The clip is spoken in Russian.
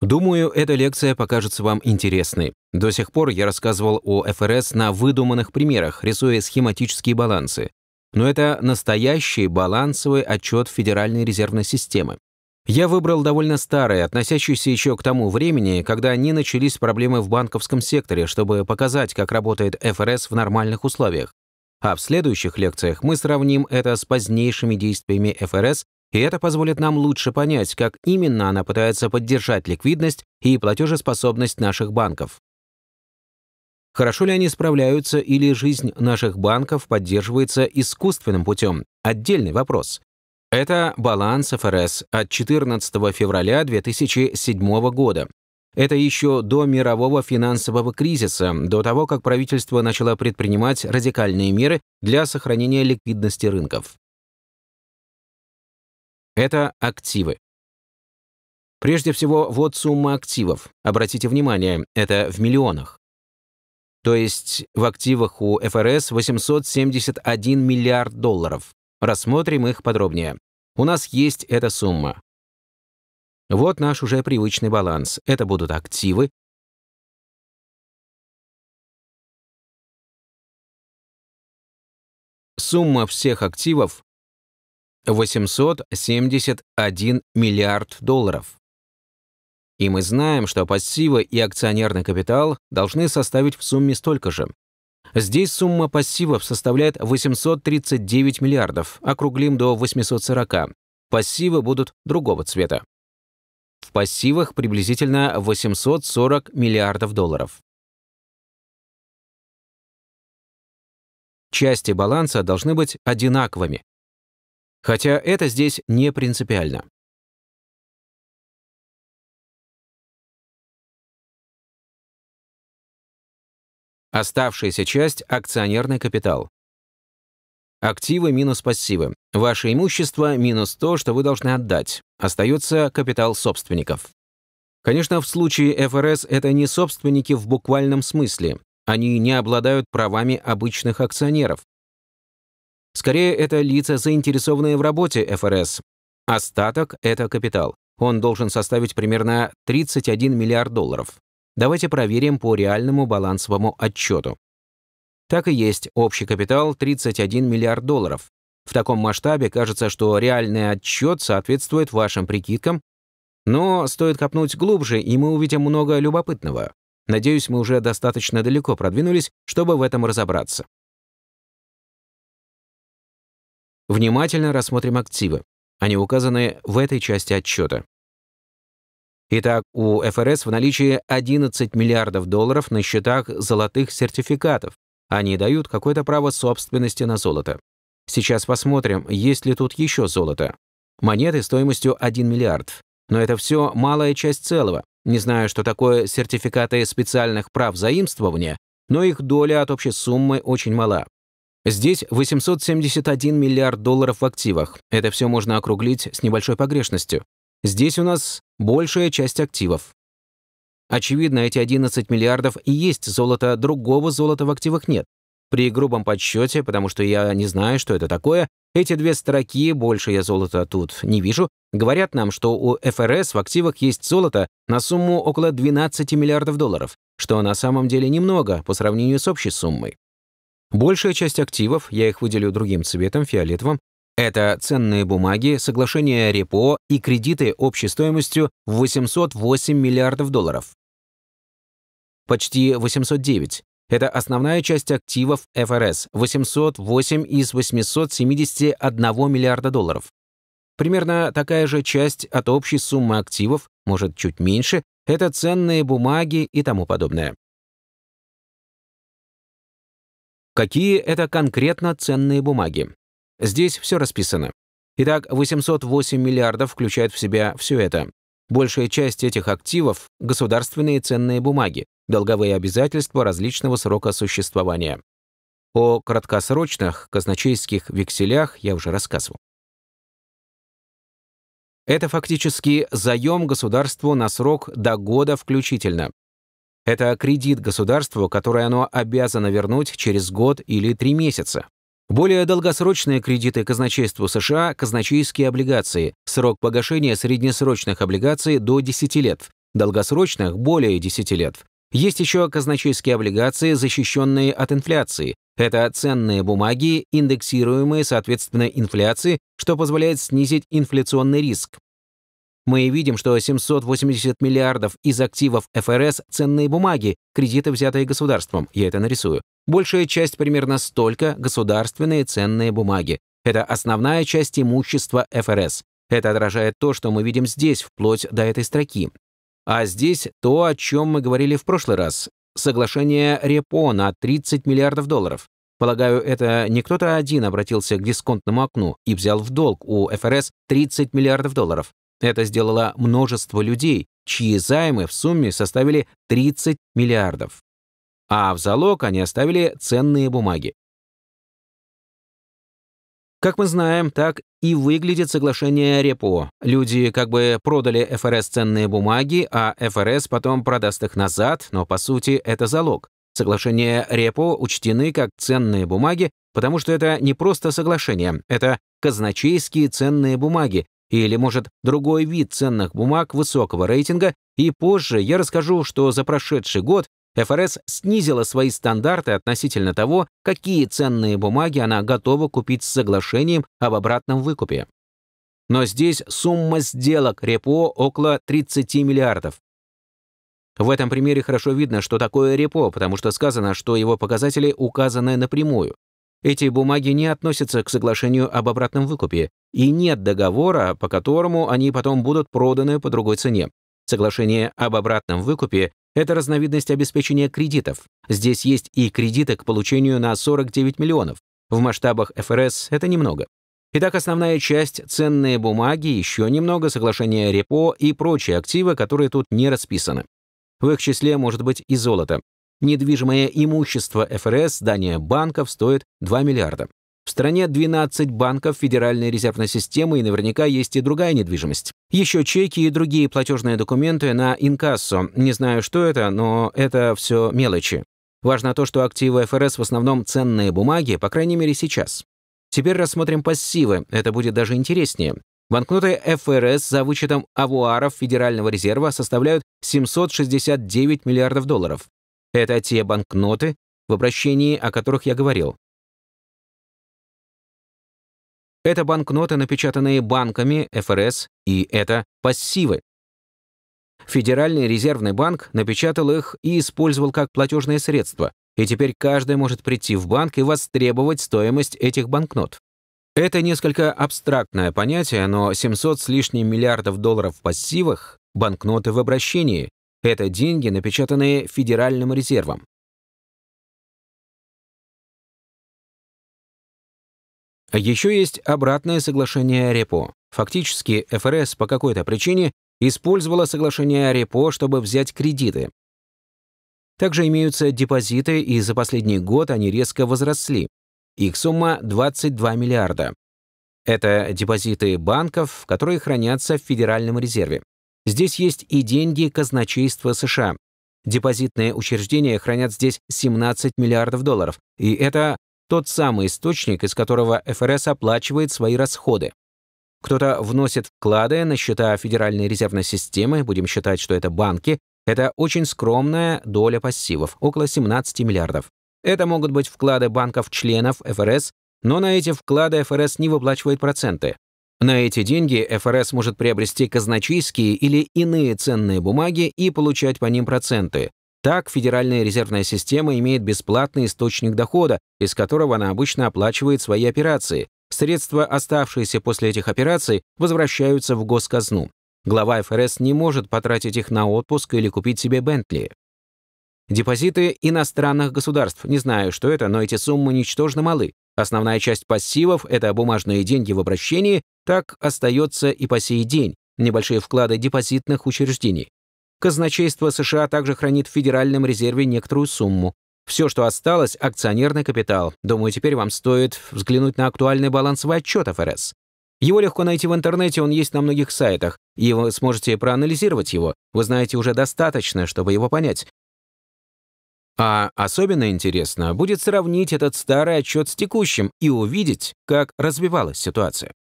Думаю, эта лекция покажется вам интересной. До сих пор я рассказывал о ФРС на выдуманных примерах, рисуя схематические балансы. Но это настоящий балансовый отчет Федеральной резервной системы. Я выбрал довольно старый, относящийся еще к тому времени, когда не начались проблемы в банковском секторе, чтобы показать, как работает ФРС в нормальных условиях. А в следующих лекциях мы сравним это с позднейшими действиями ФРС и это позволит нам лучше понять, как именно она пытается поддержать ликвидность и платежеспособность наших банков. Хорошо ли они справляются или жизнь наших банков поддерживается искусственным путем? Отдельный вопрос. Это баланс ФРС от 14 февраля 2007 года. Это еще до мирового финансового кризиса, до того, как правительство начало предпринимать радикальные меры для сохранения ликвидности рынков. Это активы. Прежде всего, вот сумма активов. Обратите внимание, это в миллионах. То есть в активах у ФРС 871 миллиард долларов. Рассмотрим их подробнее. У нас есть эта сумма. Вот наш уже привычный баланс. Это будут активы. Сумма всех активов 871 миллиард долларов. И мы знаем, что пассивы и акционерный капитал должны составить в сумме столько же. Здесь сумма пассивов составляет 839 миллиардов, округлим до 840. Пассивы будут другого цвета. В пассивах приблизительно 840 миллиардов долларов. Части баланса должны быть одинаковыми, Хотя это здесь не принципиально. Оставшаяся часть — акционерный капитал. Активы минус пассивы. Ваше имущество минус то, что вы должны отдать. Остается капитал собственников. Конечно, в случае ФРС это не собственники в буквальном смысле. Они не обладают правами обычных акционеров. Скорее, это лица, заинтересованные в работе ФРС. Остаток – это капитал. Он должен составить примерно 31 миллиард долларов. Давайте проверим по реальному балансовому отчету. Так и есть, общий капитал 31 миллиард долларов. В таком масштабе кажется, что реальный отчет соответствует вашим прикидкам, но стоит копнуть глубже, и мы увидим много любопытного. Надеюсь, мы уже достаточно далеко продвинулись, чтобы в этом разобраться. Внимательно рассмотрим активы. Они указаны в этой части отчета. Итак, у ФРС в наличии 11 миллиардов долларов на счетах золотых сертификатов. Они дают какое-то право собственности на золото. Сейчас посмотрим, есть ли тут еще золото. Монеты стоимостью 1 миллиард. Но это все малая часть целого. Не знаю, что такое сертификаты специальных прав заимствования, но их доля от общей суммы очень мала. Здесь 871 миллиард долларов в активах. Это все можно округлить с небольшой погрешностью. Здесь у нас большая часть активов. Очевидно, эти 11 миллиардов и есть золото, другого золота в активах нет. При грубом подсчете, потому что я не знаю, что это такое, эти две строки, больше я золота тут не вижу, говорят нам, что у ФРС в активах есть золото на сумму около 12 миллиардов долларов, что на самом деле немного по сравнению с общей суммой. Большая часть активов, я их выделю другим цветом, фиолетовым, это ценные бумаги, соглашения репо и кредиты общей стоимостью в 808 миллиардов долларов. Почти 809. Это основная часть активов ФРС – 808 из 871 миллиарда долларов. Примерно такая же часть от общей суммы активов, может, чуть меньше, это ценные бумаги и тому подобное. Какие это конкретно ценные бумаги? Здесь все расписано. Итак, 808 миллиардов включает в себя все это. Большая часть этих активов – государственные ценные бумаги, долговые обязательства различного срока существования. О краткосрочных казначейских векселях я уже рассказывал. Это фактически заем государству на срок до года включительно. Это кредит государству, который оно обязано вернуть через год или три месяца. Более долгосрочные кредиты казначейству США – казначейские облигации, срок погашения среднесрочных облигаций до 10 лет, долгосрочных – более 10 лет. Есть еще казначейские облигации, защищенные от инфляции. Это ценные бумаги, индексируемые соответственно инфляции, что позволяет снизить инфляционный риск. Мы видим, что 780 миллиардов из активов ФРС – ценные бумаги, кредиты, взятые государством. Я это нарисую. Большая часть примерно столько – государственные ценные бумаги. Это основная часть имущества ФРС. Это отражает то, что мы видим здесь, вплоть до этой строки. А здесь то, о чем мы говорили в прошлый раз. Соглашение репо на 30 миллиардов долларов. Полагаю, это не кто-то один обратился к дисконтному окну и взял в долг у ФРС 30 миллиардов долларов. Это сделало множество людей, чьи займы в сумме составили 30 миллиардов. А в залог они оставили ценные бумаги. Как мы знаем, так и выглядит соглашение репо. Люди как бы продали ФРС ценные бумаги, а ФРС потом продаст их назад, но по сути это залог. Соглашения репо учтены как ценные бумаги, потому что это не просто соглашение, это казначейские ценные бумаги, или, может, другой вид ценных бумаг высокого рейтинга, и позже я расскажу, что за прошедший год ФРС снизила свои стандарты относительно того, какие ценные бумаги она готова купить с соглашением об обратном выкупе. Но здесь сумма сделок репо около 30 миллиардов. В этом примере хорошо видно, что такое репо, потому что сказано, что его показатели указаны напрямую. Эти бумаги не относятся к соглашению об обратном выкупе, и нет договора, по которому они потом будут проданы по другой цене. Соглашение об обратном выкупе – это разновидность обеспечения кредитов. Здесь есть и кредиты к получению на 49 миллионов. В масштабах ФРС это немного. Итак, основная часть – ценные бумаги, еще немного соглашения репо и прочие активы, которые тут не расписаны. В их числе может быть и золото. Недвижимое имущество ФРС, здания банков стоит 2 миллиарда. В стране 12 банков Федеральной резервной системы и наверняка есть и другая недвижимость. Еще чеки и другие платежные документы на инкассо. Не знаю, что это, но это все мелочи. Важно то, что активы ФРС в основном ценные бумаги, по крайней мере сейчас. Теперь рассмотрим пассивы, это будет даже интереснее. Банкноты ФРС за вычетом авуаров Федерального резерва составляют 769 миллиардов долларов. Это те банкноты, в обращении о которых я говорил. Это банкноты, напечатанные банками ФРС, и это пассивы. Федеральный резервный банк напечатал их и использовал как платежное средство. и теперь каждый может прийти в банк и востребовать стоимость этих банкнот. Это несколько абстрактное понятие, но 700 с лишним миллиардов долларов в пассивах — банкноты в обращении, это деньги, напечатанные Федеральным резервом. А Еще есть обратное соглашение Репо. Фактически ФРС по какой-то причине использовала соглашение Репо, чтобы взять кредиты. Также имеются депозиты, и за последний год они резко возросли. Их сумма 22 миллиарда. Это депозиты банков, которые хранятся в Федеральном резерве. Здесь есть и деньги казначейства США. Депозитные учреждения хранят здесь 17 миллиардов долларов, и это тот самый источник, из которого ФРС оплачивает свои расходы. Кто-то вносит вклады на счета Федеральной резервной системы, будем считать, что это банки, это очень скромная доля пассивов, около 17 миллиардов. Это могут быть вклады банков-членов ФРС, но на эти вклады ФРС не выплачивает проценты. На эти деньги ФРС может приобрести казначейские или иные ценные бумаги и получать по ним проценты. Так, Федеральная резервная система имеет бесплатный источник дохода, из которого она обычно оплачивает свои операции. Средства, оставшиеся после этих операций, возвращаются в госказну. Глава ФРС не может потратить их на отпуск или купить себе Бентли. Депозиты иностранных государств. Не знаю, что это, но эти суммы ничтожно малы. Основная часть пассивов – это бумажные деньги в обращении, так остается и по сей день небольшие вклады депозитных учреждений. Казначейство США также хранит в Федеральном резерве некоторую сумму. Все, что осталось, акционерный капитал. Думаю, теперь вам стоит взглянуть на актуальный балансовый отчет ФРС. Его легко найти в интернете, он есть на многих сайтах, и вы сможете проанализировать его. Вы знаете уже достаточно, чтобы его понять. А особенно интересно будет сравнить этот старый отчет с текущим и увидеть, как развивалась ситуация.